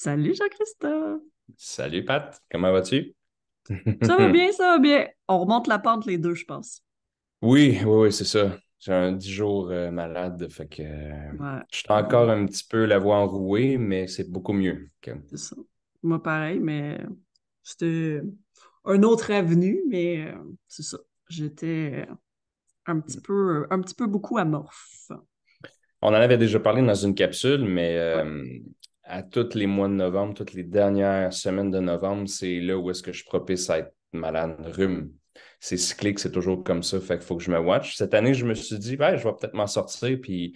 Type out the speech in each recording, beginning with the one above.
Salut Jean-Christophe. Salut Pat, comment vas-tu? ça va bien, ça va bien. On remonte la pente les deux, je pense. Oui, oui, oui, c'est ça. J'ai un dix jours euh, malade, fait que je suis encore un petit peu la voix enrouée, mais c'est beaucoup mieux. C'est ça. Moi, pareil, mais c'était un autre avenue, mais euh, c'est ça. J'étais euh, un petit peu, un petit peu beaucoup amorphe. On en avait déjà parlé dans une capsule, mais à tous les mois de novembre, toutes les dernières semaines de novembre, c'est là où est-ce que je propice à être malade, rhume. C'est cyclique, c'est toujours comme ça, fait qu'il faut que je me watch. Cette année, je me suis dit, ben, je vais peut-être m'en sortir, puis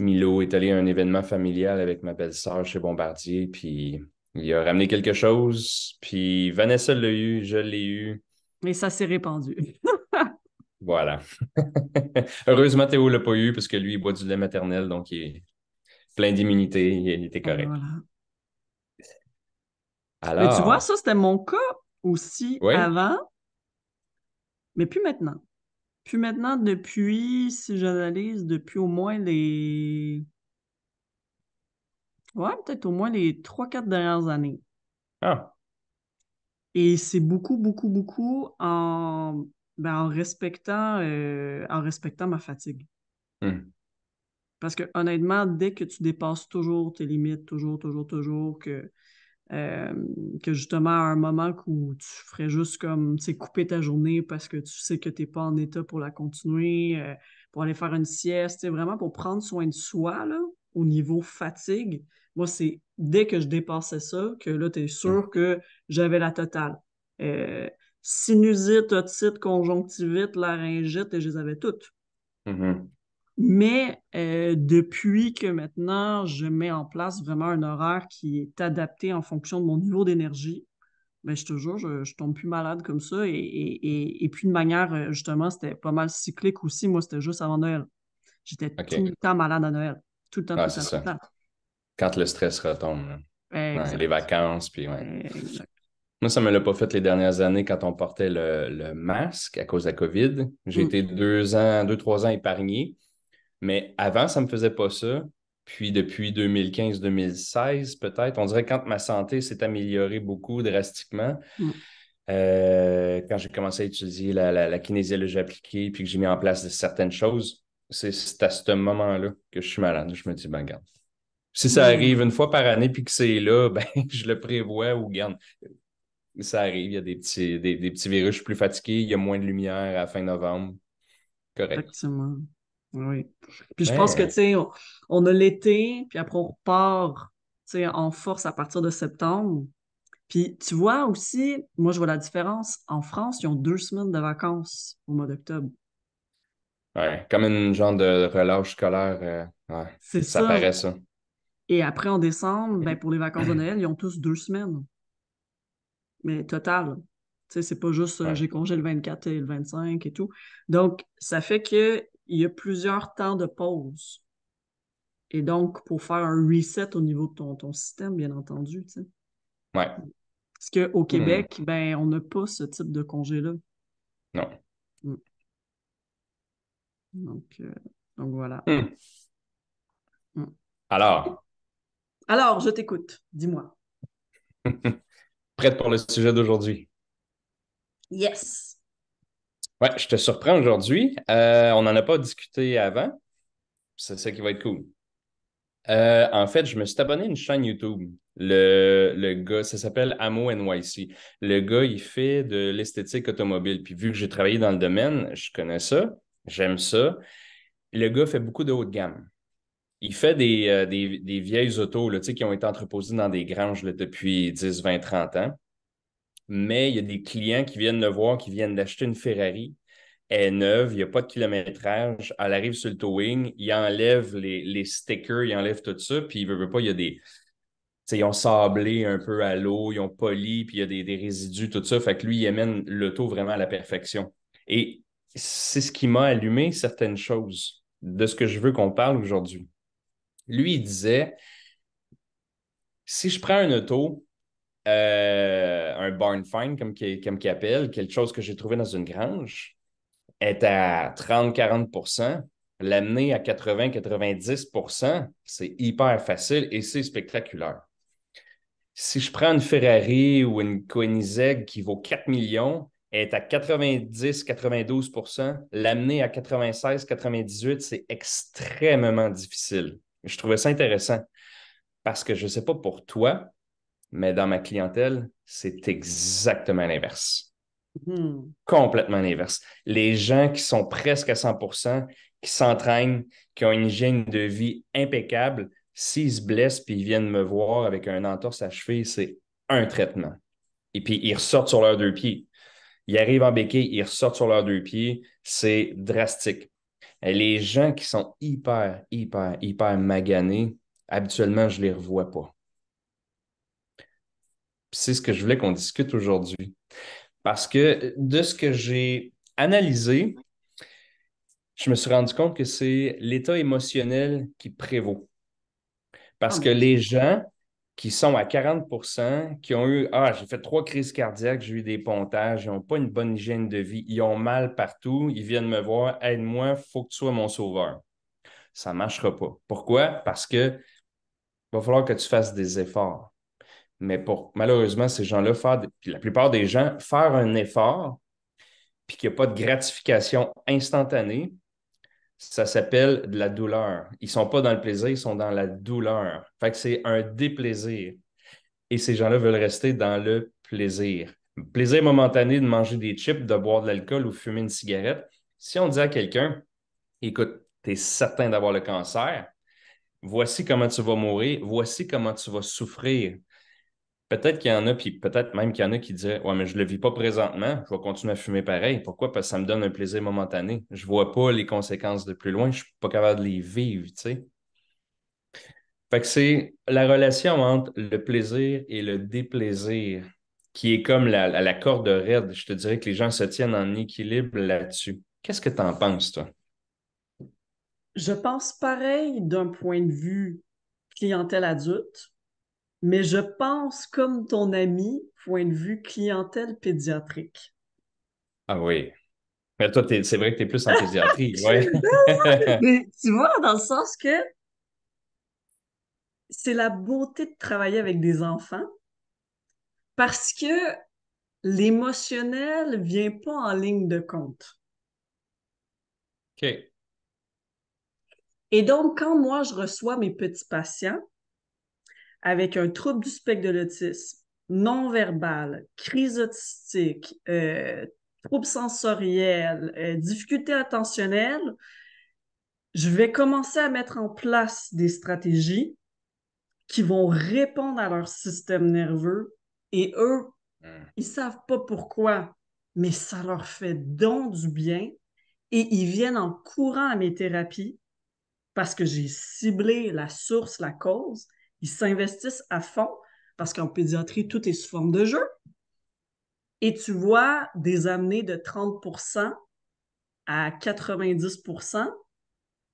Milo est allé à un événement familial avec ma belle-sœur chez Bombardier, puis il a ramené quelque chose, puis Vanessa l'a eu, je l'ai eu. Mais ça s'est répandu. voilà. Heureusement, Théo l'a pas eu parce que lui, il boit du lait maternel, donc il est plein d'immunité, il était ben, correct. Alors... Mais tu vois, ça, c'était mon cas aussi avant, mais plus maintenant. puis maintenant, depuis, si j'analyse, depuis au moins les. Ouais, peut-être au moins les 3-4 dernières années. Ah. Et c'est beaucoup, beaucoup, beaucoup en, ben, respectant, euh, en respectant ma fatigue. Hum. Parce que honnêtement, dès que tu dépasses toujours tes limites, toujours, toujours, toujours, que, euh, que justement à un moment où tu ferais juste comme couper ta journée parce que tu sais que tu n'es pas en état pour la continuer, euh, pour aller faire une sieste, vraiment pour prendre soin de soi là, au niveau fatigue. Moi, c'est dès que je dépassais ça que là, tu es sûr que j'avais la totale. Euh, sinusite, otite, conjonctivite, laryngite, et je les avais toutes. Mm-hmm. Mais euh, depuis que maintenant, je mets en place vraiment un horaire qui est adapté en fonction de mon niveau d'énergie, ben, je te je, tombe plus malade comme ça. Et, puis de manière, euh, justement, c'était pas mal cyclique aussi. Moi, c'était juste avant Noël. J'étais tout le temps malade à Noël. Tout le temps, ah, Quand le stress retombe. les vacances, puis Moi, ça ne me l'a pas fait les dernières années quand on portait le, masque à cause de la COVID. J'ai mm. été deux ans, deux, trois ans épargné. Mais avant, ça ne me faisait pas ça. Puis depuis 2015-2016, peut-être, on dirait quand ma santé s'est améliorée beaucoup drastiquement, mm. euh, quand j'ai commencé à étudier la, kinésiologie appliquée, puis que j'ai mis en place certaines choses, c'est à ce moment-là que je suis malade. Je me dis, ben regarde, si ça mm. arrive une fois par année puis que c'est là, ben je le prévois ou garde. Ça arrive, il y a des petits, des, des petits virus, je suis plus fatigué, il y a moins de lumière à fin novembre. Correct. Exactement. Oui. Puis je pense que, euh, tu sais, on, a l'été, puis après on repart, tu sais, en force à partir de septembre. Puis tu vois aussi, moi je vois la différence, en France, ils ont deux semaines de vacances au mois d'octobre. Ouais, comme une genre de relâche scolaire. Euh, c'est ça. paraît ça. Et après, en décembre, ben, pour les vacances de mm-hmm. Noël, ils ont tous deux semaines. Mais total. Tu sais, c'est pas juste euh, j'ai congé le 24 et le 25 et tout. Donc, ça fait que il y a plusieurs temps de pause. Et donc, pour faire un reset au niveau de ton, ton système, bien entendu. sais. Ouais. Parce qu'au hmm. Québec, ben, on n'a pas ce type de congé-là. Non. Hmm. Euh, donc, voilà. Hmm. Alors. Alors, je t'écoute. Dis-moi. Prête pour le sujet d'aujourd'hui. Yes. Ouais, je te surprends aujourd'hui. Euh, on n'en a pas discuté avant. C'est ça qui va être cool. Euh, en fait, je me suis abonné à une chaîne YouTube. Le, le gars, ça s'appelle Amo NYC. Le gars, il fait de l'esthétique automobile. Puis vu que j'ai travaillé dans le domaine, je connais ça, j'aime ça. Le gars fait beaucoup de haut de gamme. Il fait des, euh, vieilles autos là, qui ont été entreposées dans des granges depuis 10, 20, 30 ans mais il y a des clients qui viennent le voir, qui viennent d'acheter une Ferrari. Elle est neuve, il n'y a pas de kilométrage. Elle arrive sur le towing, il enlève les, stickers, il enlève tout ça, puis il veut, veut pas, il y a des. Ils ont sablé un peu à l'eau, ils ont poli, puis il y a des, des, résidus, tout ça. Fait que lui, il amène l'auto vraiment à la perfection. Et c'est ce qui m'a allumé certaines choses de ce que je veux qu'on parle aujourd'hui. Lui, il disait si je prends un auto, euh, un barn find, comme qui appelle, quelque chose que j'ai trouvé dans une grange, est à 30-40 l'amener à 80-90 c'est hyper facile et c'est spectaculaire. Si je prends une Ferrari ou une Koenigsegg qui vaut 4 millions, est à 90-92 l'amener à 96-98, c'est extrêmement difficile. Je trouvais ça intéressant parce que je ne sais pas pour toi, mais dans ma clientèle, c'est exactement l'inverse. Hmm. Complètement l'inverse. Les gens qui sont presque à 100 qui s'entraînent, qui ont une hygiène de vie impeccable, s'ils se blessent puis ils viennent me voir avec un entorse à cheville, c'est un traitement. Et puis ils ressortent sur leurs deux pieds. Ils arrivent en béquille, ils ressortent sur leurs deux pieds. C'est drastique. Et les gens qui sont hyper, hyper, hyper maganés, habituellement, je ne les revois pas c'est ce que je voulais qu'on discute aujourd'hui. Parce que de ce que j'ai analysé, je me suis rendu compte que c'est l'état émotionnel qui prévaut. Parce ah, que les gens qui sont à 40 qui ont eu Ah, j'ai fait trois crises cardiaques, j'ai eu des pontages, ils n'ont pas une bonne hygiène de vie, ils ont mal partout, ils viennent me voir, aide-moi, il faut que tu sois mon sauveur. Ça ne marchera pas. Pourquoi? Parce que va falloir que tu fasses des efforts. Mais pour malheureusement, ces gens-là, la plupart des gens, faire un effort, puis qu'il n'y a pas de gratification instantanée, ça s'appelle de la douleur. Ils ne sont pas dans le plaisir, ils sont dans la douleur. Fait que c'est un déplaisir. Et ces gens-là veulent rester dans le plaisir. Plaisir momentané de manger des chips, de boire de l'alcool ou fumer une cigarette. Si on dit à quelqu'un, écoute, tu es certain d'avoir le cancer, voici comment tu vas mourir, voici comment tu vas souffrir, Peut-être qu'il y en a, puis peut-être même qu'il y en a qui disaient Ouais, mais je ne le vis pas présentement, je vais continuer à fumer pareil. Pourquoi? Parce que ça me donne un plaisir momentané. Je ne vois pas les conséquences de plus loin, je ne suis pas capable de les vivre, tu sais. Fait que c'est la relation entre le plaisir et le déplaisir qui est comme la, la, la corde raide. Je te dirais que les gens se tiennent en équilibre là-dessus. Qu'est-ce que tu en penses, toi? Je pense pareil d'un point de vue clientèle adulte mais je pense comme ton ami, point de vue clientèle pédiatrique. Ah oui. Mais toi, c'est vrai que tu es plus en pédiatrie, mais tu vois, dans le sens que c'est la beauté de travailler avec des enfants parce que l'émotionnel vient pas en ligne de compte. OK. Et donc, quand moi, je reçois mes petits patients, avec un trouble du spectre de l'autisme, non-verbal, crise autistique, euh, trouble sensoriel, euh, difficulté attentionnelle, je vais commencer à mettre en place des stratégies qui vont répondre à leur système nerveux et eux, ils hmm. ils savent pas pourquoi, mais ça leur fait donc du bien et ils viennent en courant à mes thérapies parce que j'ai ciblé la source, la cause ils s'investissent à fond parce qu'en pédiatrie, tout est sous forme de jeu. Et tu vois des amenés de 30 à 90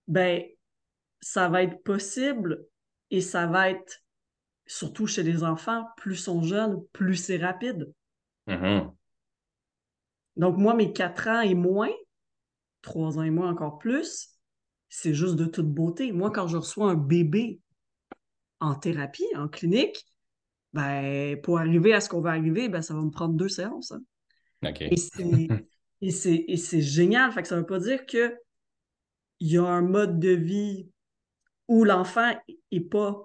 ben ça va être possible et ça va être, surtout chez les enfants, plus ils sont jeunes, plus c'est rapide. Mm-hmm. Donc, moi, mes 4 ans et moins, 3 ans et moins encore plus, c'est juste de toute beauté. Moi, quand je reçois un bébé en thérapie, en clinique, ben, pour arriver à ce qu'on va arriver, ben, ça va me prendre deux séances. Hein. Et c'est génial. Fait que ça ne veut pas dire qu'il y a un mode de vie où l'enfant n'est pas.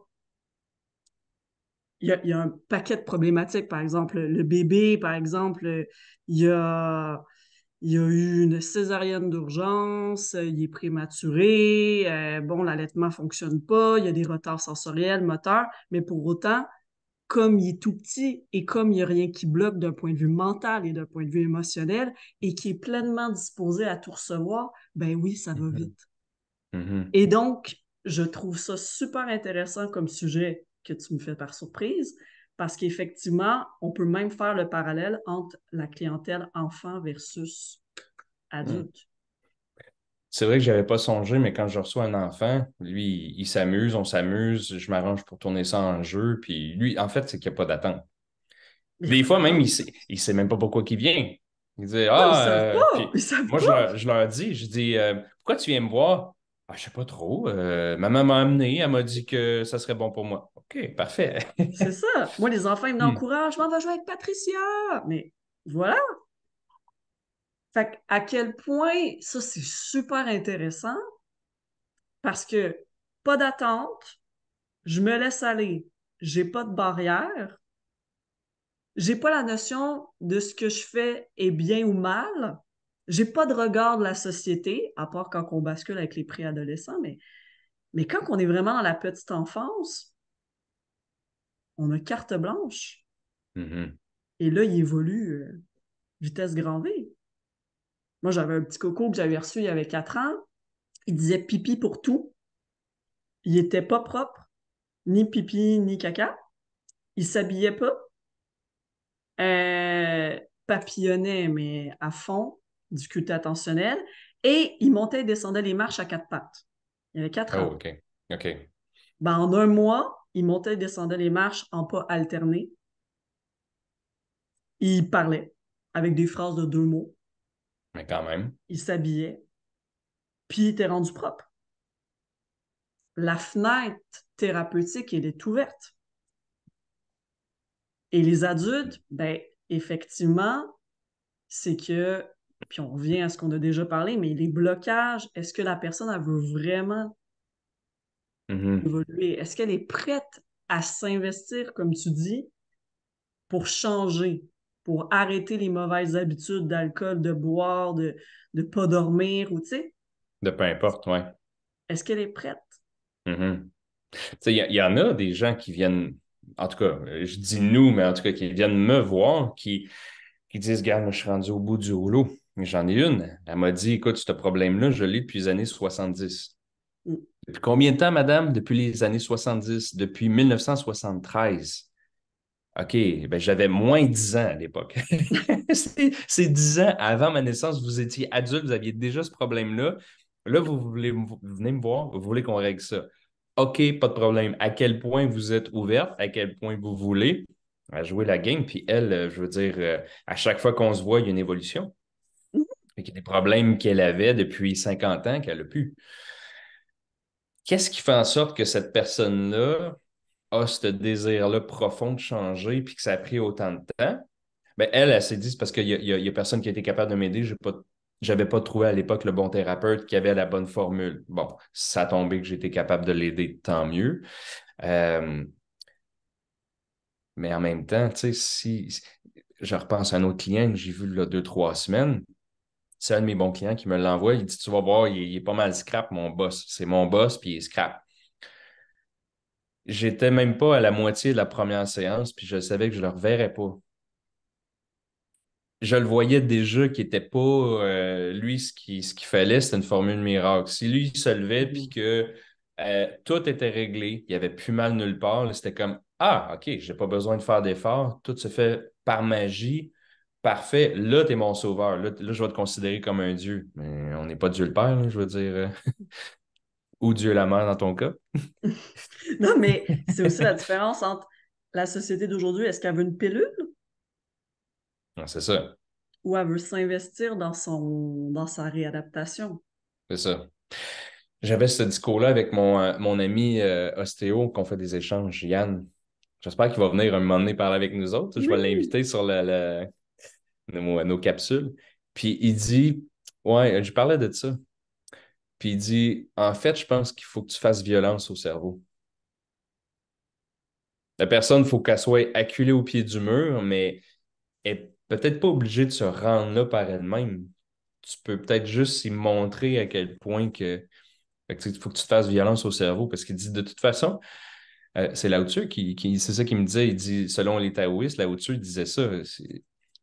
Il y, a, il y, a, un paquet de problématiques, par exemple, le bébé, par exemple, il y a il y a eu une césarienne d'urgence, il est prématuré, euh, bon, l'allaitement ne fonctionne pas, il y a des retards sensoriels, moteurs, mais pour autant, comme il est tout petit et comme il n'y a rien qui bloque d'un point de vue mental et d'un point de vue émotionnel et qui est pleinement disposé à tout recevoir, ben oui, ça va mm-hmm. vite. Mm-hmm. Et donc, je trouve ça super intéressant comme sujet que tu me fais par surprise parce qu'effectivement, on peut même faire le parallèle entre la clientèle enfant versus adulte. Hmm. C'est vrai que je j'avais pas songé, mais quand je reçois un enfant, lui, il s'amuse, on s'amuse, je m'arrange pour tourner ça en jeu. Puis lui, en fait, c'est qu'il n'y a pas d'attente. Des fois, même, il ne sait, sait même pas pourquoi il vient. Il dit Ah, euh, moi, je leur, je leur, dis, je dis euh, Pourquoi tu viens me voir? Ah, je sais pas trop. Euh, ma maman m'a amené, elle m'a dit que ça serait bon pour moi. OK, parfait. c'est ça. Moi, les enfants, ils m'encouragent. Hmm. Je On va jouer avec Patricia. Mais voilà. Fait à quel point ça, c'est super intéressant parce que pas d'attente, je me laisse aller, j'ai pas de barrière, j'ai pas la notion de ce que je fais est bien ou mal, j'ai pas de regard de la société, à part quand on bascule avec les préadolescents, mais, mais quand on est vraiment dans la petite enfance, on a carte blanche. Mm-hmm. Et là, il évolue euh, vitesse grand V. Moi, j'avais un petit coco que j'avais reçu il y avait quatre ans. Il disait pipi pour tout. Il n'était pas propre, ni pipi, ni caca. Il s'habillait pas. Euh, papillonnait, mais à fond, du culte attentionnel. Et il montait et descendait les marches à quatre pattes. Il y avait quatre oh, ans. OK. OK. Ben, en un mois, il montait et descendait les marches en pas alternés. Il parlait avec des phrases de deux mots. Mais quand même. Il s'habillait. Puis il était rendu propre. La fenêtre thérapeutique, elle est ouverte. Et les adultes, ben, effectivement, c'est que, puis on revient à ce qu'on a déjà parlé, mais les blocages, est-ce que la personne, elle veut vraiment Mhm. Est-ce qu'elle est prête à s'investir, comme tu dis, pour changer, pour arrêter les mauvaises habitudes d'alcool, de boire, de ne pas dormir ou tu sais? De peu importe, oui. Est-ce qu'elle est prête? Mhm. Tu sais, il y, en a des gens qui viennent, en tout cas, je dis nous, mais en tout cas, qui viennent me voir, qui, qui disent Regarde, je suis rendu au bout du rouleau. J'en ai une. Elle m'a dit Écoute, ce problème-là, je l'ai depuis les années 70. Depuis combien de temps, madame? Depuis les années 70, depuis 1973. OK, ben j'avais moins 10 ans à l'époque. c'est 10 ans avant ma naissance, vous étiez adulte, vous aviez déjà ce problème-là. Là, vous, voulez, venez me voir, vous voulez qu'on règle ça. OK, pas de problème. À quel point vous êtes ouverte, à quel point vous voulez jouer la game. Puis elle, euh, je veux dire, euh, à chaque fois qu'on se voit, il y a une évolution. Mm-hmm. Il y a des problèmes qu'elle avait depuis 50 ans qu'elle a pu qu'est-ce qui fait en sorte que cette personne-là a ce désir-là profond de changer puis que ça a pris autant de temps? Ben, elle, elle, s'est dit, c'est parce qu'il n'y a, personne qui a été capable de m'aider, Je pas pas trouvé à l'époque le bon thérapeute qui avait la bonne formule. Bon, ça a tombé que j'étais capable de l'aider, tant mieux. Euh, mais en même temps, tu sais, si je repense à un autre client que j'ai vu là deux, trois semaines, c'est un de mes bons clients qui me l'envoie. Il dit Tu vas voir, il, est pas mal scrap, mon boss. C'est mon boss, puis il est scrap. J'étais même pas à la moitié de la première séance, puis je savais que je le reverrais pas. Je le voyais déjà qui n'était pas euh, lui ce qu'il ce fallait, c'était une formule miracle. Si lui se levait puis mm. que euh, tout était réglé, il n'y avait plus mal nulle part. C'était comme Ah, OK, je n'ai pas besoin de faire d'efforts. Tout se fait par magie. Parfait, là, tu es mon sauveur. Là, je vais te considérer comme un Dieu. Mais on n'est pas Dieu le Père, je veux dire. Euh, ou Dieu la Mère dans ton cas. non, mais c'est aussi la différence entre la société d'aujourd'hui, est-ce qu'elle veut une pilule? Ah, c'est ça. Ou elle veut s'investir dans, son, dans sa réadaptation. C'est ça. J'avais ce discours-là avec mon, euh, ami euh, ostéo qu'on fait des échanges, Yann. J'espère qu'il va venir un moment donné parler avec nous autres. Je vais l'inviter sur le, le, nos, capsules. Puis il dit, ouais, euh, je parlais de ça. Puis il dit, en fait, je pense qu'il faut que tu fasses violence au cerveau. La personne, il faut qu'elle soit acculée au pied du mur, mais elle n'est peut-être pas obligée de se rendre là par elle-même. Tu peux peut-être juste y montrer à quel point que. Il faut que tu fasses violence au cerveau parce qu'il dit de toute façon, euh, c'est Lao Tzu qui, qui c'est ça qu'il me disait. Il dit, selon les taoïstes, Lao Tzu disait ça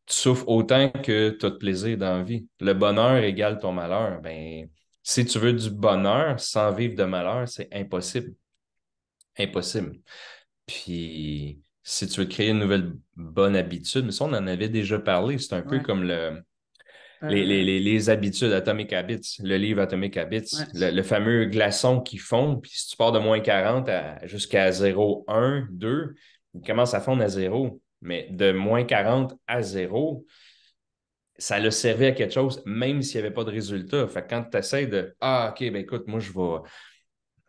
tu souffres autant que tu as de plaisir dans la vie. Le bonheur égale ton malheur. Ben, si tu veux du bonheur sans vivre de malheur, c'est impossible. Impossible. Puis, si tu veux créer une nouvelle bonne habitude, mais ça, on en avait déjà parlé. C'est un peu comme le, euh. les, habitudes, Atomic Habits, le livre Atomic Habits, le, fameux glaçon qui fond Puis, si tu pars de moins 40 jusqu'à 0, 1, 2, il commence à fondre à zéro. Mais de moins 40 à zéro, ça le servait à quelque chose, même s'il n'y avait pas de résultat. Fait quand tu essaies de Ah, OK, ben écoute, moi, je vais,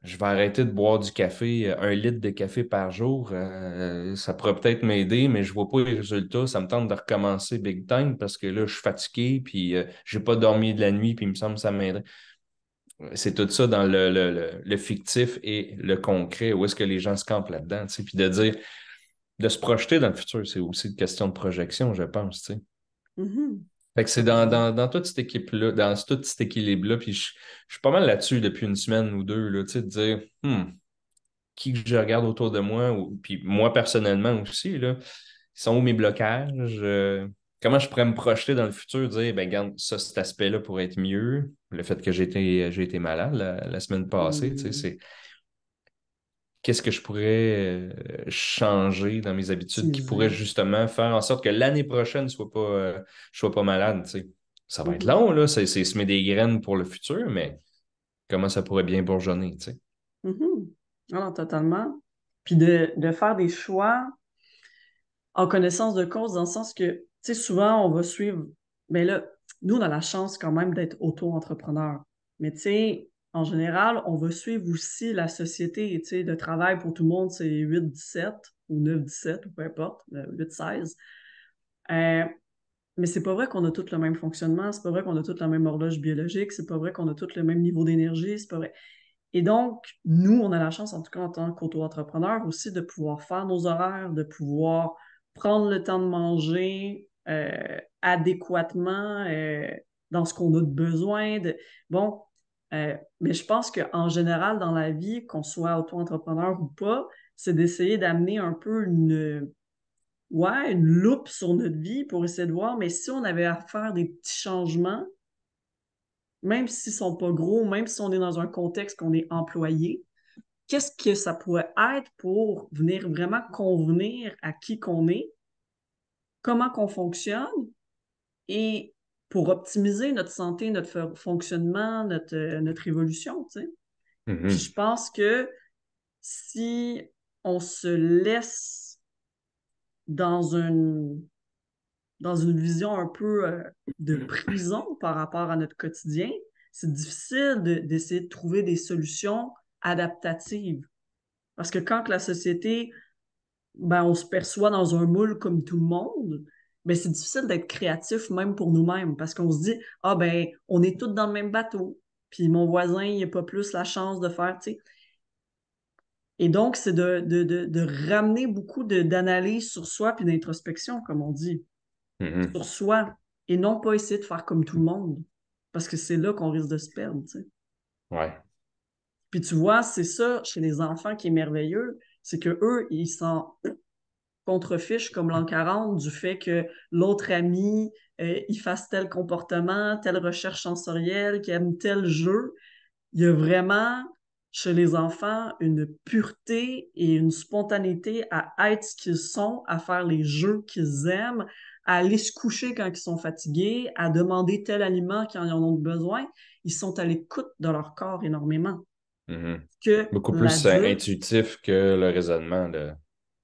je vais arrêter de boire du café, euh, un litre de café par jour, euh, ça pourrait peut-être m'aider, mais je ne vois pas les résultats. Ça me tente de recommencer big time parce que là, je suis fatigué, puis euh, je n'ai pas dormi de la nuit, puis il me semble que ça m'aiderait. C'est tout ça dans le, le, fictif et le concret. Où est-ce que les gens se campent là-dedans? Puis de dire de se projeter dans le futur, c'est aussi une question de projection, je pense. Mm-hmm. c'est dans, toute cette équipe-là, dans tout cet équilibre-là, puis je, suis pas mal là-dessus depuis une semaine ou deux, là, tu sais, de dire hmm, qui que je regarde autour de moi, ou, puis moi personnellement aussi, là, sont où mes blocages? Euh, comment je pourrais me projeter dans le futur, dire ben garde, ça, cet aspect-là pour être mieux. Le fait que j'ai été, malade la, semaine passée, tu sais, mm-hmm. c'est qu'est-ce que je pourrais euh, changer dans mes habitudes qui pourrait justement faire en sorte que l'année prochaine, euh, je ne pas, sois pas malade. sais. Ça va être mmh. long, là. C'est, semer des graines pour le futur, mais comment ça pourrait bien bourgeonner, tu sais. Mmh ah non, totalement. Puis de, faire des choix en connaissance de cause, dans le sens que, tu sais, souvent, on va suivre... Mais ben là, nous, on a la chance quand même d'être auto-entrepreneur. Mais tu sais, en général, on va suivre aussi la société. Tu sais, le travail pour tout le monde, c'est 8-17 ou 9-17 ou peu importe, 8-16. Euh, mais c'est pas vrai qu'on a tous le même fonctionnement, c'est pas vrai qu'on a tous la même horloge biologique, c'est pas vrai qu'on a tout le même niveau d'énergie, c'est pas vrai. Et donc, nous, on a la chance, en tout cas en tant qu'auto-entrepreneur aussi, de pouvoir faire nos horaires, de pouvoir prendre le temps de manger euh, adéquatement euh, dans ce qu'on a de besoin. Bon, euh, mais je pense qu'en général, dans la vie, qu'on soit auto-entrepreneur ou pas, c'est d'essayer d'amener un peu une, ouais, une loupe sur notre vie pour essayer de voir, mais si on avait à faire des petits changements, même s'ils ne sont pas gros, même si on est dans un contexte qu'on est employé, qu'est-ce que ça pourrait être pour venir vraiment convenir à qui qu'on est, comment qu'on fonctionne et pour optimiser notre santé, notre fonctionnement, notre, euh, notre évolution. Tu sais. Mm-hmm. je pense que si on se laisse dans une, dans une vision un peu euh, de mm. prison par rapport à notre quotidien, c'est difficile d'essayer de, trouver des solutions adaptatives. Parce que quand la société, ben, on se perçoit dans un moule comme tout le monde, mais c'est difficile d'être créatif même pour nous-mêmes parce qu'on se dit ah ben on est tous dans le même bateau puis mon voisin il a pas plus la chance de faire tu sais et donc c'est de, de, ramener beaucoup d'analyse sur soi puis d'introspection comme on dit mm-hmm. sur soi et non pas essayer de faire comme tout le monde parce que c'est là qu'on risque de se perdre tu sais ouais puis tu vois c'est ça chez les enfants qui est merveilleux c'est que eux ils s'en contrefiche comme l'an 40 du fait que l'autre ami, euh, il fasse tel comportement, telle recherche sensorielle, qu'il aime tel jeu. Il y a vraiment chez les enfants une pureté et une spontanéité à être ce qu'ils sont, à faire les jeux qu'ils aiment, à aller se coucher quand ils sont fatigués, à demander tel aliment quand ils en ont besoin. Ils sont à l'écoute de leur corps énormément. Mm-hmm. que Beaucoup plus euh, intuitif que le raisonnement. de...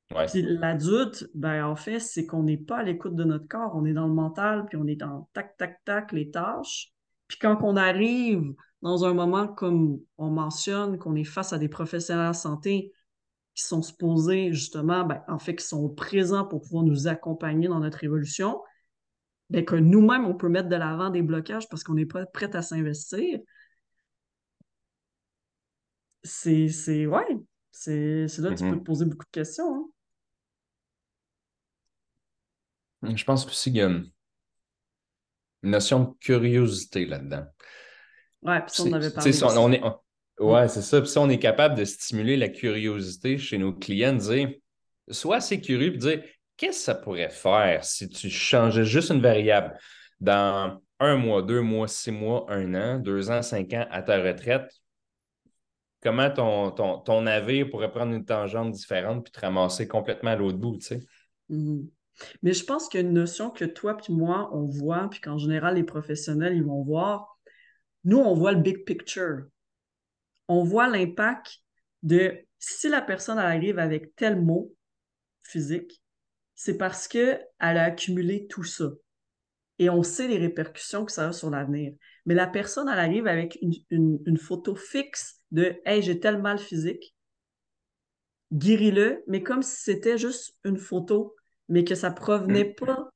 Puis l'adulte, ben, en fait, c'est qu'on n'est pas à l'écoute de notre corps, on est dans le mental, puis on est dans tac, tac, tac, les tâches. Puis quand on arrive dans un moment comme on mentionne, qu'on est face à des professionnels de santé qui sont supposés, justement, ben, en fait, qui sont présents pour pouvoir nous accompagner dans notre évolution, ben, que nous-mêmes, on peut mettre de l'avant des blocages parce qu'on n'est pas prêt à s'investir. C'est, c'est, ouais, c'est, là que tu mm-hmm. peux te poser beaucoup de questions. Hein. Hmm. Je pense aussi qu'il y a une notion de curiosité là-dedans. Ouais, puis on avait parlé. Hmm. c'est ça. Puis si on est capable de stimuler la curiosité chez nos clients, de dire, soit c'est curieux, puis dire, qu'est-ce que ça pourrait faire si tu changeais juste une variable dans un mois, deux mois, six mois, un an, deux ans, cinq ans à ta retraite? Comment ton, ton, navire pourrait prendre une tangente différente puis te ramasser complètement à l'autre bout, tu sais? Mm-hmm. Mais je pense qu'il y a une notion que toi puis moi, on voit, puis qu'en général, les professionnels, ils vont voir. Nous, on voit le big picture. On voit l'impact de si la personne arrive avec tel mot physique, c'est parce qu'elle a accumulé tout ça. Et on sait les répercussions que ça a sur l'avenir. Mais la personne, elle arrive avec une, une photo fixe de Hey, j'ai tel mal physique, guéris-le, mais comme si c'était juste une photo mais que ça provenait mm. pas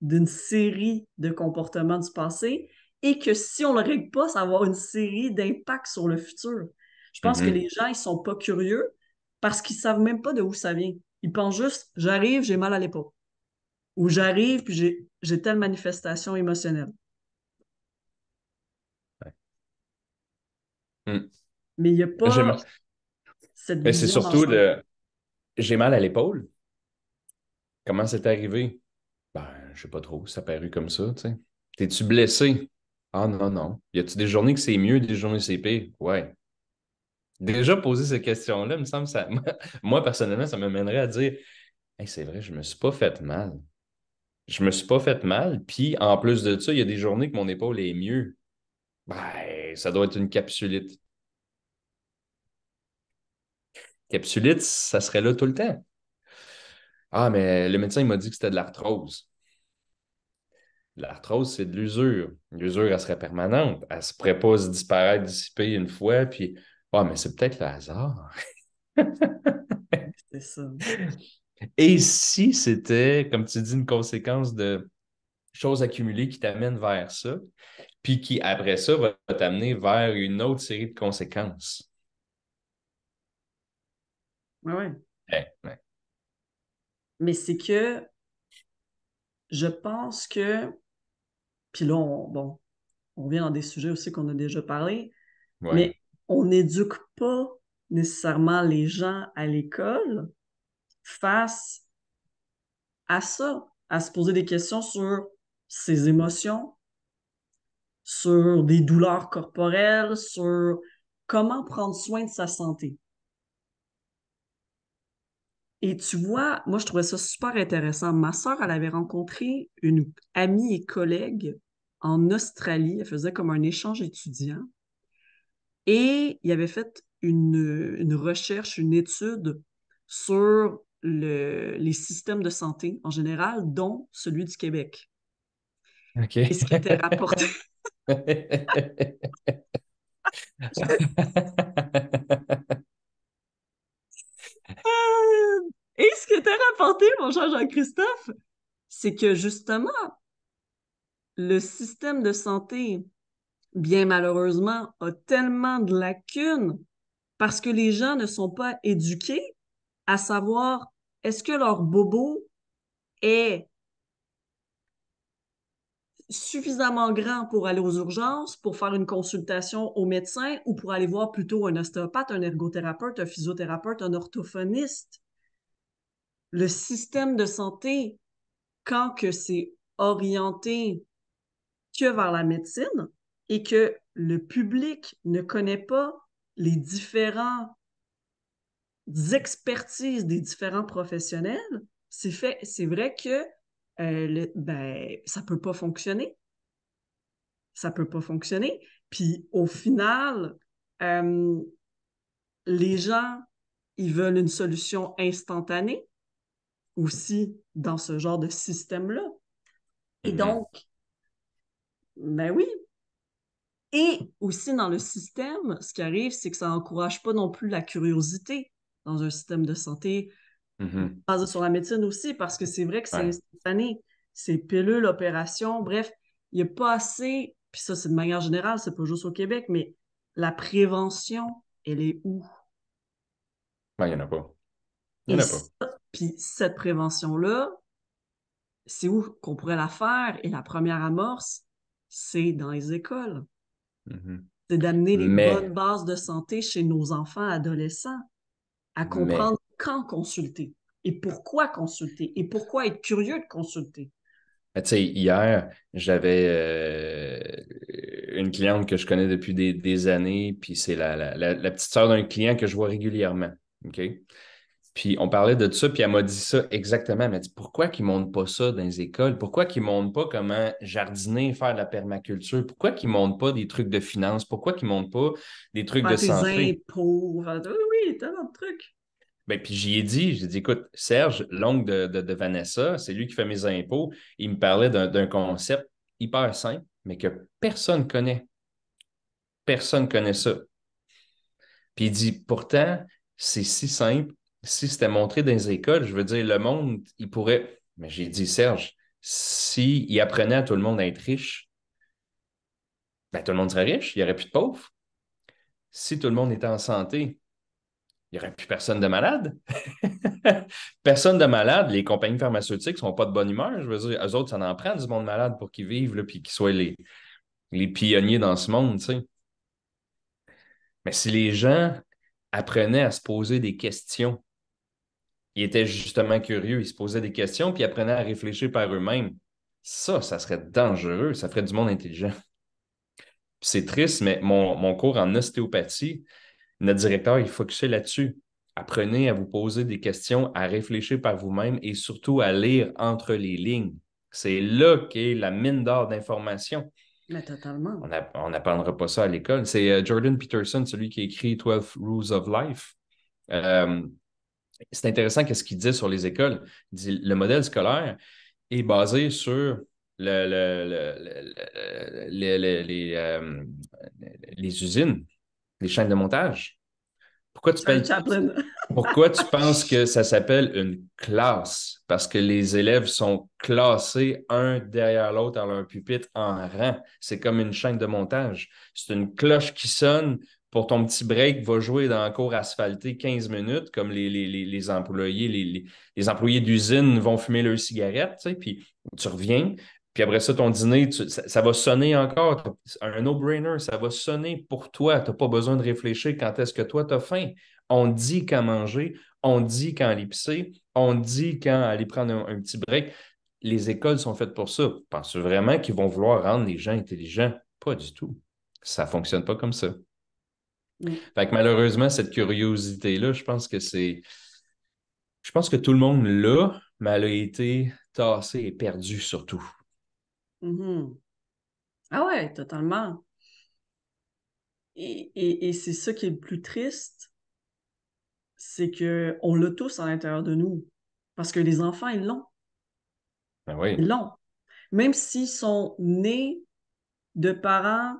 d'une série de comportements du passé et que si on ne le règle pas, ça va avoir une série d'impacts sur le futur. Je pense que mm-hmm. les gens, ils sont pas curieux parce qu'ils savent même pas de où ça vient. Ils pensent juste, j'arrive, j'ai mal à l'épaule. Ou j'arrive, puis j'ai telle manifestation émotionnelle. Mm. Mais il n'y a pas cette C'est surtout de « J'ai mal à l'épaule Comment c'est arrivé? Ben, je sais pas trop, ça paru comme ça, tu sais. T'es-tu blessé? Ah non, non. Y a-tu des journées que c'est mieux, des journées que c'est pire? Ouais. Déjà poser ces questions-là, me semble, ça, moi personnellement, ça me mènerait à dire hey, c'est vrai, je me suis pas fait mal. Je me suis pas fait mal, puis en plus de ça, il y a des journées que mon épaule est mieux. Ben, ça doit être une capsulite. Capsulite, ça serait là tout le temps. Ah, mais le médecin, il m'a dit que c'était de l'arthrose. L'arthrose, c'est de l'usure. L'usure, elle serait permanente. Elle se pourrait pas se disparaître, dissiper une fois, puis Ah, mais c'est peut-être le hasard. c'est ça. Et si c'était, comme tu dis, une conséquence de choses accumulées qui t'amènent vers ça, puis qui, après ça, va t'amener vers une autre série de conséquences. Oui, oui mais c'est que je pense que, puis là, bon, on vient dans des sujets aussi qu'on a déjà parlé, mais on n'éduque pas nécessairement les gens à l'école face à ça, à se poser des questions sur ses émotions, sur des douleurs corporelles, sur comment prendre soin de sa santé. Et tu vois, moi, je trouvais ça super intéressant. Ma soeur, elle avait rencontré une amie et collègue en Australie. Elle faisait comme un échange étudiant. Et il avait fait une, recherche, une étude sur les systèmes de santé en général, dont celui du Québec. Okay. Et ce qui était rapporté. Et ce que tu rapporté, mon cher Jean-Christophe, c'est que justement, le système de santé, bien malheureusement, a tellement de lacunes parce que les gens ne sont pas éduqués à savoir est-ce que leur bobo est suffisamment grand pour aller aux urgences, pour faire une consultation au médecin ou pour aller voir plutôt un ostéopathe, un ergothérapeute, un physiothérapeute, un orthophoniste le système de santé, quand que c'est orienté que vers la médecine et que le public ne connaît pas les différents expertises des différents professionnels, c'est fait, c'est vrai que ça euh, ne ben, ça peut pas fonctionner. Ça peut pas fonctionner. Puis au final, euh, les gens, ils veulent une solution instantanée aussi dans ce genre de système-là. Et mhm. donc, ben oui. Et aussi dans le système, ce qui arrive, c'est que ça n'encourage pas non plus la curiosité dans un système de santé mhm. sur la médecine aussi, parce que c'est vrai que c'est année, instantané. C'est pilule, opération, bref, il n'y a pas assez, puis ça c'est de manière générale, c'est pas juste au Québec, mais la prévention, elle est où? Ben, il n'y en a pas. Il n'y en a pas. Puis cette prévention-là, c'est où qu'on pourrait la faire? Et la première amorce, c'est dans les écoles. Mm-hmm. C'est d'amener les bonnes bases de santé chez nos enfants adolescents, à comprendre quand consulter et pourquoi consulter et pourquoi être curieux de consulter. Tu sais, hier, j'avais euh, une cliente que je connais depuis des, années, puis c'est la, la petite sœur d'un client que je vois régulièrement. OK? Puis on parlait de ça, puis elle m'a dit ça exactement. Elle m'a dit pourquoi qu'ils ne pas ça dans les écoles? Pourquoi qu'ils ne pas comment jardiner, faire de la permaculture? Pourquoi qu'ils ne pas des trucs de finance? Pourquoi qu'ils ne pas des trucs de santé? Impôts, oui, oui, tellement de trucs. Ben, puis j'y ai dit, j'ai dit, écoute, Serge, l'oncle de, Vanessa, c'est lui qui fait mes impôts. Il me parlait d'un concept hyper simple, mais que personne connaît. Personne connaît ça. Puis il dit, pourtant, c'est si simple, si c'était montré dans les écoles, je veux dire, le monde, il pourrait. Mais j'ai dit, Serge, s'il apprenait à tout le monde à être riche, ben, tout le monde serait riche, il n'y aurait plus de pauvres. Si tout le monde était en santé, il n'y aurait plus personne de malade. personne de malade, les compagnies pharmaceutiques ne sont pas de bonne humeur. Je veux dire, eux autres, ça en prend du monde malade pour qu'ils vivent et qu'ils soient les, les pionniers dans ce monde. Tu Mais si les gens apprenaient à se poser des questions, ils étaient justement curieux, ils se posaient des questions, puis apprenaient à réfléchir par eux-mêmes. Ça, ça serait dangereux, ça ferait du monde intelligent. C'est triste, mais mon, cours en ostéopathie, notre directeur, il focusait là-dessus. Apprenez à vous poser des questions, à réfléchir par vous-même et surtout à lire entre les lignes. C'est là qu'est la mine d'or d'informations. totalement. On n'apprendra pas ça à l'école. C'est euh, Jordan Peterson, celui qui a écrit 12 Rules of Life. Euh, c'est intéressant qu'est-ce qu'il dit sur les écoles. Il dit le modèle scolaire est basé sur euh, les, usines, les chaînes de montage. Pourquoi tu, Pourquoi tu penses que ça s'appelle une classe? Parce que les élèves sont classés un derrière l'autre dans leur pupitre en rang. C'est comme une chaîne de montage. C'est une cloche qui sonne pour ton petit break, va jouer dans la cour asphaltée 15 minutes, comme les, les, employés, les, employés d'usine vont fumer leurs cigarettes, tu puis tu reviens. Puis après ça, ton dîner, ça, va sonner encore. Un no-brainer, ça va sonner pour toi. Tu n'as pas besoin de réfléchir quand est-ce que toi, tu as faim. On dit quand manger, on dit quand aller pisser, on dit quand aller prendre un, petit break. Les écoles sont faites pour ça. Penses-tu vraiment qu'ils vont vouloir rendre les gens intelligents? Pas du tout. Ça ne fonctionne pas comme ça. Mm. Fait que malheureusement, cette curiosité-là, je pense que c'est. Je pense que tout le monde l'a, mais elle a été tassée et perdue surtout. Mm-hmm. Ah ouais, totalement. Et, c'est ça qui est le plus triste, c'est qu'on l'a tous à l'intérieur de nous. Parce que les enfants, ils l'ont. Ben Ils l'ont. Même s'ils sont nés de parents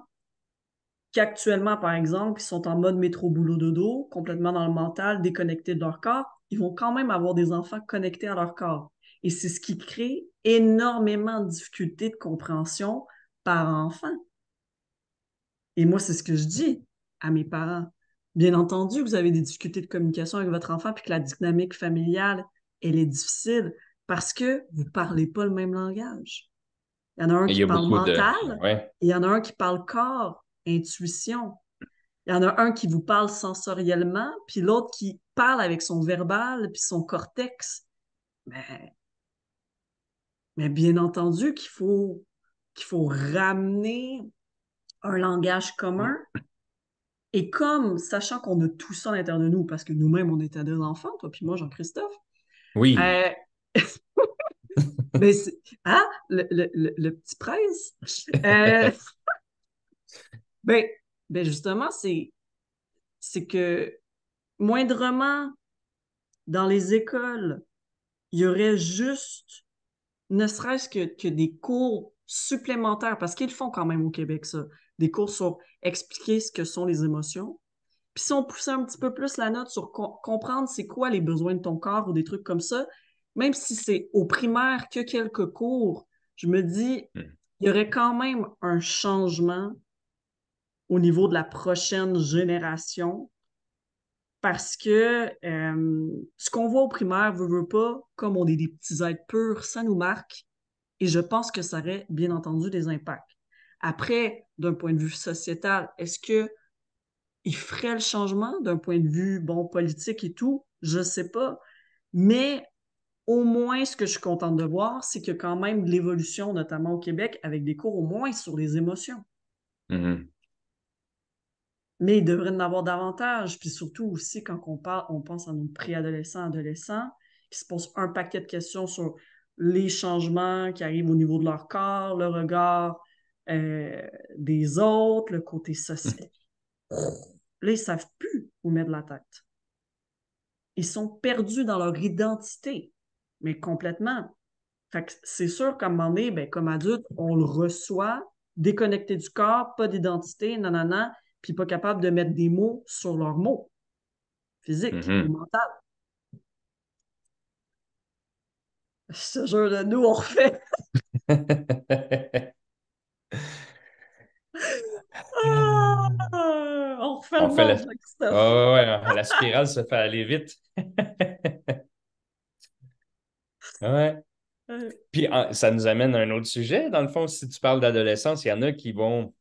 qui actuellement, par exemple, qui sont en mode métro boulot dodo, complètement dans le mental, déconnectés de leur corps, ils vont quand même avoir des enfants connectés à leur corps. Et c'est ce qui crée énormément de difficultés de compréhension par enfant. Et moi, c'est ce que je dis à mes parents. Bien entendu, vous avez des difficultés de communication avec votre enfant, puis que la dynamique familiale, elle est difficile parce que vous ne parlez pas le même langage. Il y en a un qui parle mental, et il y en a un qui parle corps, intuition. Il y en a un qui vous parle sensoriellement, puis l'autre qui parle avec son verbal, puis son cortex. Mais, bien entendu qu'il faut, faut ramener un langage commun. Et comme, sachant qu'on a tout ça à l'intérieur de nous, parce que nous-mêmes, on à deux enfants, toi puis moi, Jean-Christophe. Oui. Euh, mais c'est hein, le, le, le, petit prince. Euh, Ben, ben, justement, c'est, c'est que moindrement dans les écoles, il y aurait juste, ne serait-ce que, que des cours supplémentaires, parce qu'ils font quand même au Québec ça, des cours sur expliquer ce que sont les émotions. Puis si on poussait un petit peu plus la note sur comprendre c'est quoi les besoins de ton corps ou des trucs comme ça, même si c'est au primaire que quelques cours, je me dis, hmm. il y aurait quand même un changement au niveau de la prochaine génération. Parce que euh, ce qu'on voit au primaire, veut, veut pas, comme on est des petits êtres purs, ça nous marque. Et je pense que ça aurait bien entendu des impacts. Après, d'un point de vue sociétal, est-ce que ferait le changement d'un point de vue bon politique et tout Je sais pas. Mais au moins, ce que je suis contente de voir, c'est qu'il y a quand même l'évolution, notamment au Québec, avec des cours au moins sur les émotions. Mm-hmm mais ils devrait en avoir davantage. Puis surtout aussi, quand on parle, on pense à nos préadolescents, adolescents, qui se posent un paquet de questions sur les changements qui arrivent au niveau de leur corps, le regard euh, des autres, le côté social. Mm. Là, ils ne savent plus où mettre la tête. Ils sont perdus dans leur identité, mais complètement. c'est sûr qu'à un moment donné, ben, comme adulte, on le reçoit, déconnecté du corps, pas d'identité, nanana puis pas capable de mettre des mots sur leurs mots, physique et mm-hmm. mental. Ce jeu de nous, on refait. Ah! on refait le la... Hein, la spirale se fait aller vite. Euh. Puis ça nous amène à un autre sujet. Dans le fond, si tu parles d'adolescence, il y en a qui vont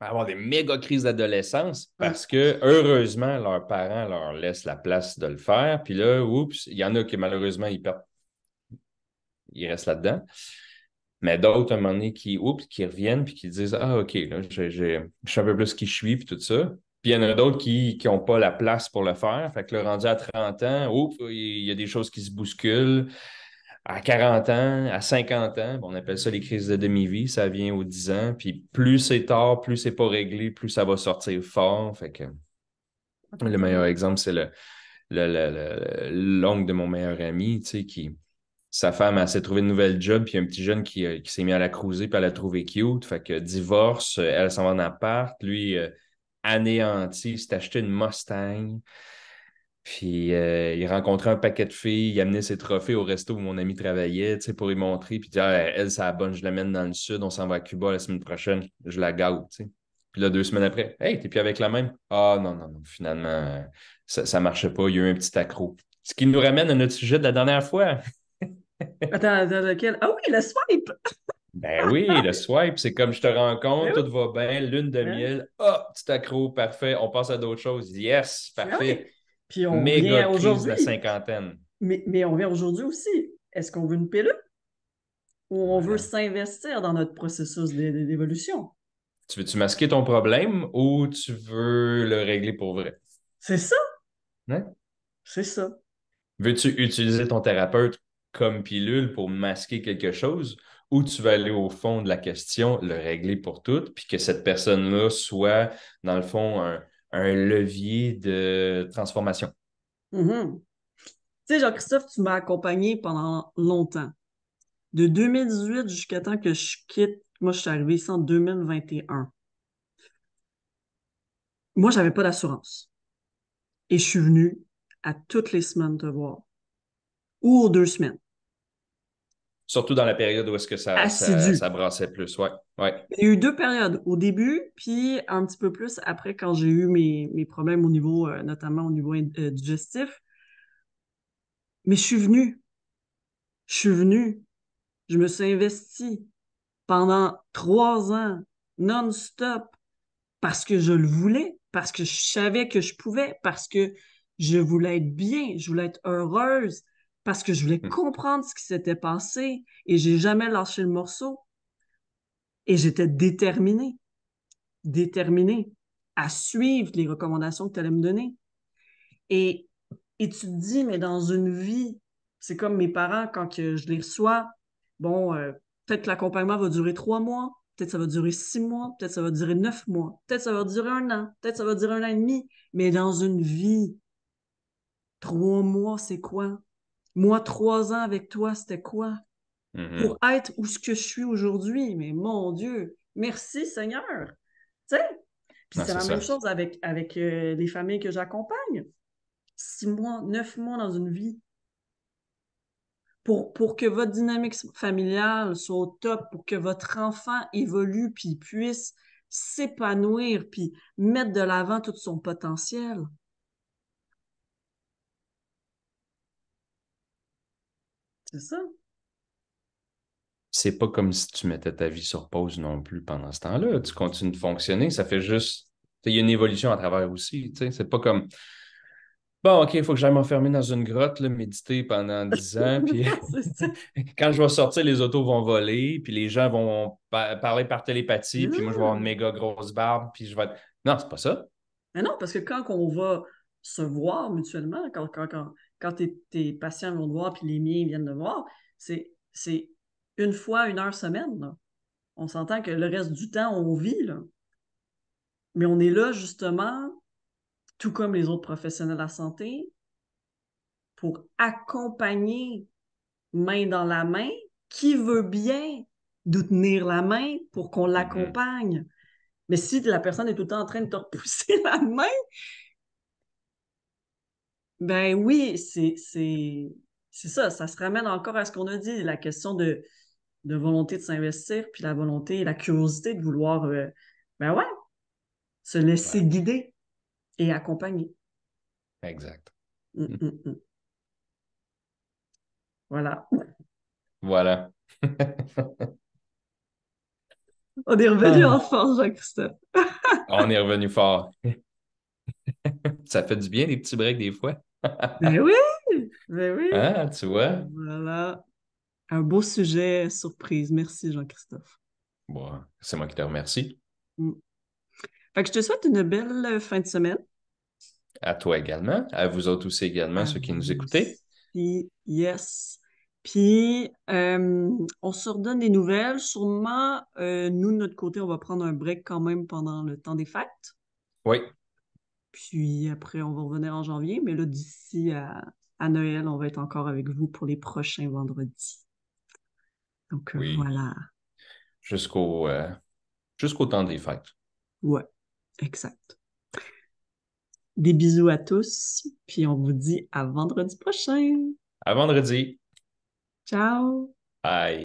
avoir des méga crises d'adolescence parce que heureusement, leurs parents leur laissent la place de le faire. Puis là, oups, il y en a qui malheureusement, ils restent là-dedans. Mais d'autres, à un moment donné, qui, oups, qui reviennent puis qui disent Ah, OK, là, je sais un peu plus qui je suis, tout ça. Puis il y en a d'autres qui n'ont pas la place pour le faire. Fait que le rendu à 30 ans, oups, il y a des choses qui se bousculent à 40 ans, à 50 ans, on appelle ça les crises de demi-vie, ça vient aux 10 ans, puis plus c'est tard, plus c'est pas réglé, plus ça va sortir fort. Fait que le meilleur exemple, c'est le, l'oncle de mon meilleur ami, tu sais, qui, sa femme, elle s'est trouvé une nouvelle job, puis un petit jeune euh, qui, s'est mis à la cruiser, puis elle l'a trouvé cute. Fait que divorce, elle s'en va en appart, lui, euh, anéanti, s'est acheté une Mustang. Puis euh, il rencontrait un paquet de filles, il amenait ses trophées au resto où mon ami travaillait pour y montrer. Puis dire, ah, Elle, ça bonne, je l'amène dans le sud, on s'en va à Cuba la semaine prochaine, je la gâte. sais. » Puis là, deux semaines après, Hey, t'es plus avec la même Ah non, non, non, finalement, ça ne marchait pas, il y a eu un petit accro. Ce qui nous ramène à notre sujet de la dernière fois. attends, dans lequel Ah oui, le swipe Ben oui, le swipe, c'est comme je te rencontre, ben tout va bien, lune de hein? miel, ah, petit accro, parfait, on passe à d'autres choses. Yes, ben parfait. Puis on vient aujourd'hui. la cinquantaine. Mais, on vient aujourd'hui aussi. Est-ce qu'on veut une pilule ou on veut s'investir dans notre processus d'évolution? Tu veux-tu masquer ton problème ou tu veux le régler pour vrai? C'est ça. Hein? C'est ça. Veux-tu utiliser ton thérapeute comme pilule pour masquer quelque chose ou tu veux aller au fond de la question, le régler pour toutes, puis que cette personne-là soit, dans le fond, un, un levier de transformation. Mhm. Tu sais, Jean-Christophe, tu m'as accompagné pendant longtemps. De 2018 jusqu'à temps que je quitte, moi, je suis arrivé ici en 2021. Moi, n'avais pas d'assurance. Et je suis venu à toutes les semaines de voir. Ou aux deux semaines. Surtout dans la période où est-ce que ça, ça, brassait plus, ouais. ouais. Il y a eu deux périodes, au début, puis un petit peu plus après quand j'ai eu mes, problèmes au niveau, euh, notamment au niveau euh, digestif. Mais je suis venue. Je suis venue. Je me suis investi pendant trois ans, non-stop, parce que je le voulais, parce que je savais que je pouvais, parce que je voulais être bien, je voulais être heureuse, parce que je voulais mmh. comprendre ce qui s'était passé et j'ai jamais lâché le morceau. Et j'étais déterminée, déterminée à suivre les recommandations que tu allais me donner. Et, tu te dis, mais dans une vie, c'est comme mes parents, quand je les reçois, bon, euh, peut-être que l'accompagnement va durer trois mois, peut-être ça va durer six mois, peut-être ça va durer neuf mois, peut-être ça va durer un an, peut-être ça va durer un an et demi, mais dans une vie, trois mois, c'est quoi? Moi, trois ans avec toi, c'était quoi? Mm-hmm. Pour être où ce que je suis aujourd'hui, mais mon Dieu, merci Seigneur. Tu sais? Puis c'est la même chose avec, avec euh, les familles que j'accompagne. Six mois, neuf mois dans une vie. Pour, pour que votre dynamique familiale soit au top, pour que votre enfant évolue puis puisse s'épanouir puis mettre de l'avant tout son potentiel. C'est ça. C'est pas comme si tu mettais ta vie sur pause non plus pendant ce temps-là. Tu continues de fonctionner, ça fait juste. Il y a une évolution à travers aussi. C'est pas comme. Bon, OK, il faut que j'aille m'enfermer dans une grotte, méditer pendant dix ans. Puis quand je vais sortir, les autos vont voler, puis les gens vont parler par télépathie, puis moi, je vais avoir une méga grosse barbe, puis je vais Non, c'est pas ça. Mais non, parce que quand on va se voir mutuellement, quand, quand tes, patients vont te voir, puis les miens viennent te voir, c'est, c'est une fois, une heure semaine. On s'entend que le reste du temps, on vit. Mais on est là justement, tout comme les autres professionnels de la santé, pour accompagner main dans la main qui veut bien de tenir la main pour qu'on mm-hmm. l'accompagne. Mais si la personne est tout le temps en train de te repousser la main, ben oui, c'est ça. Ça se ramène encore à ce qu'on a dit, la question de, volonté de s'investir, puis la volonté et la curiosité de vouloir, euh, ben ouais, se laisser guider et accompagner. Exact. Mmh, mmh. Mmh, voilà. Voilà. On est revenu ah. en force, Jean-Christophe. On est revenu fort. Ça fait du bien, des petits breaks, des fois ben oui! Ben oui! Hein, tu vois? Voilà. Un beau sujet surprise. Merci, Jean-Christophe. Bon, c'est moi qui te remercie. Mm. je te souhaite une belle fin de semaine. À toi également, à vous autres aussi également, ceux qui nous écoutez. yes. Puis, euh, on se redonne des nouvelles. Sûrement, euh, nous, de notre côté, on va prendre un break quand même pendant le temps des fêtes. Oui, puis après, on va revenir en janvier, mais là, d'ici à, Noël, on va être encore avec vous pour les prochains vendredis. Donc euh, voilà. Jusqu'au euh, jusqu'au temps des fêtes. Ouais, exact. Des bisous à tous, puis on vous dit à vendredi prochain. À vendredi. Ciao. Bye.